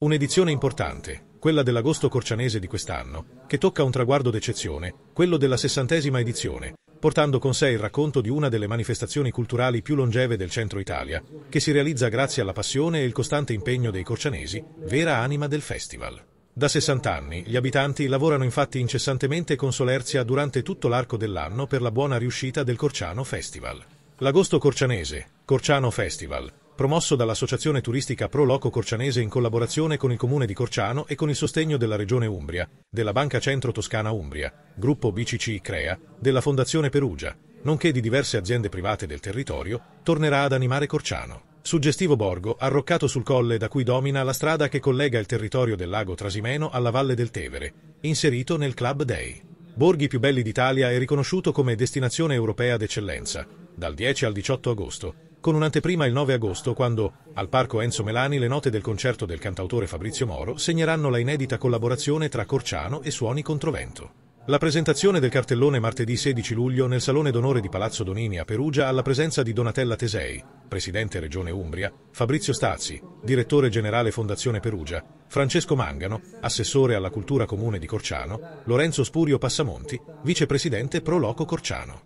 Un'edizione importante, quella dell'agosto corcianese di quest'anno, che tocca un traguardo d'eccezione, quello della sessantesima edizione, portando con sé il racconto di una delle manifestazioni culturali più longeve del centro Italia, che si realizza grazie alla passione e il costante impegno dei corcianesi, vera anima del festival. Da 60 anni gli abitanti lavorano infatti incessantemente con solerzia durante tutto l'arco dell'anno per la buona riuscita del Corciano Festival. L'agosto corcianese, Corciano Festival, promosso dall'Associazione Turistica Pro Loco Corcianese in collaborazione con il Comune di Corciano e con il sostegno della Regione Umbria, della Banca Centro Toscana Umbria, Gruppo BCC Crea, della Fondazione Perugia, nonché di diverse aziende private del territorio, tornerà ad animare Corciano. Suggestivo borgo, arroccato sul colle da cui domina la strada che collega il territorio del lago Trasimeno alla valle del Tevere, inserito nel Club Day. Borghi più belli d'Italia è riconosciuto come destinazione europea d'eccellenza, dal 10 al 18 agosto, con un'anteprima il 9 agosto quando, al Parco Enzo Melani, le note del concerto del cantautore Fabrizio Moro segneranno la inedita collaborazione tra Corciano e Suoni Controvento. La presentazione del cartellone martedì 16 luglio nel Salone d'Onore di Palazzo Donini a Perugia alla presenza di Donatella Tesei, Presidente Regione Umbria, Fabrizio Stazzi, Direttore Generale Fondazione Perugia, Francesco Mangano, Assessore alla Cultura Comune di Corciano, Lorenzo Spurio Passamonti, Vicepresidente Proloco Corciano.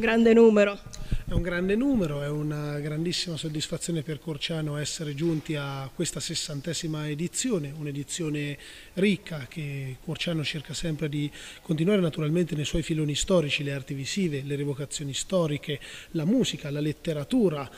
Un grande numero. È un grande numero, è una grandissima soddisfazione per Corciano essere giunti a questa sessantesima edizione, un'edizione ricca che Corciano cerca sempre di continuare naturalmente nei suoi filoni storici, le arti visive, le rivocazioni storiche, la musica, la letteratura,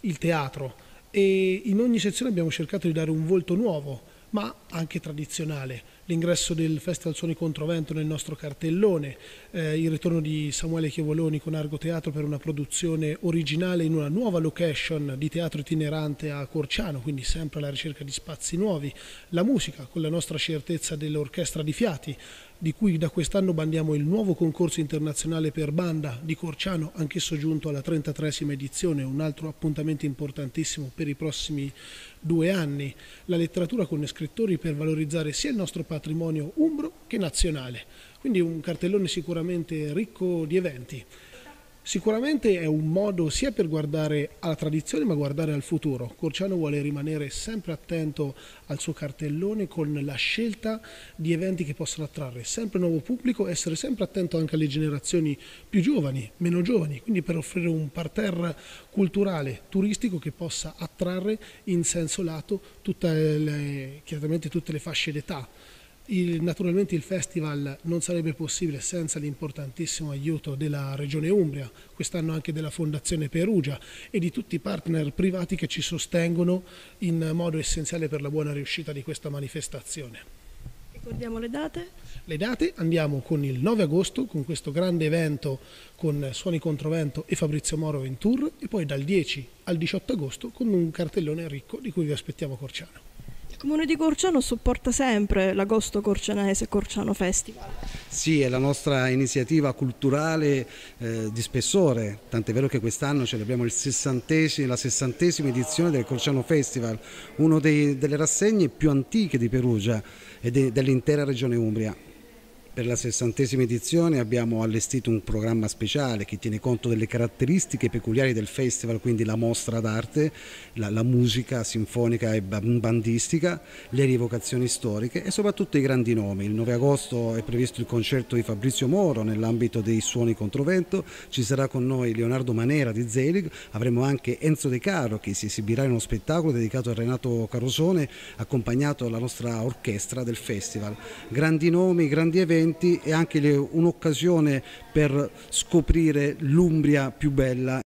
il teatro e in ogni sezione abbiamo cercato di dare un volto nuovo ma anche tradizionale l'ingresso del Festival Suoni Controvento nel nostro cartellone, eh, il ritorno di Samuele Chiavoloni con Argo Teatro per una produzione originale in una nuova location di teatro itinerante a Corciano, quindi sempre alla ricerca di spazi nuovi, la musica con la nostra certezza dell'orchestra di fiati, di cui da quest'anno bandiamo il nuovo concorso internazionale per banda di Corciano, anch'esso giunto alla 33esima edizione, un altro appuntamento importantissimo per i prossimi due anni. La letteratura con scrittori per valorizzare sia il nostro patrimonio patrimonio umbro che nazionale. Quindi un cartellone sicuramente ricco di eventi. Sicuramente è un modo sia per guardare alla tradizione ma guardare al futuro. Corciano vuole rimanere sempre attento al suo cartellone con la scelta di eventi che possono attrarre sempre nuovo pubblico, essere sempre attento anche alle generazioni più giovani, meno giovani, quindi per offrire un parterre culturale, turistico che possa attrarre in senso lato tutte le, tutte le fasce d'età. Il, naturalmente il festival non sarebbe possibile senza l'importantissimo aiuto della Regione Umbria, quest'anno anche della Fondazione Perugia e di tutti i partner privati che ci sostengono in modo essenziale per la buona riuscita di questa manifestazione. Ricordiamo le date? Le date andiamo con il 9 agosto con questo grande evento con Suoni Controvento e Fabrizio Moro in tour e poi dal 10 al 18 agosto con un cartellone ricco di cui vi aspettiamo Corciano. Il comune di Corciano supporta sempre l'agosto corcianese Corciano Festival. Sì, è la nostra iniziativa culturale eh, di spessore, tant'è vero che quest'anno celebriamo sessantesimo, la sessantesima edizione del Corciano Festival, una delle rassegne più antiche di Perugia e dell'intera regione Umbria. Per la sessantesima edizione abbiamo allestito un programma speciale che tiene conto delle caratteristiche peculiari del festival, quindi la mostra d'arte, la, la, musica sinfonica e bandistica, le rievocazioni storiche e soprattutto i grandi nomi. Il 9 agosto è previsto il concerto di Fabrizio Moro nell'ambito dei Suoni Controvento, ci sarà con noi Leonardo Manera di Zelig, avremo anche Enzo De Caro che si esibirà in uno spettacolo dedicato a Renato Carosone accompagnato dalla nostra orchestra del festival. Grandi nomi, grandi eventi eventi e anche un'occasione per scoprire l'Umbria più bella.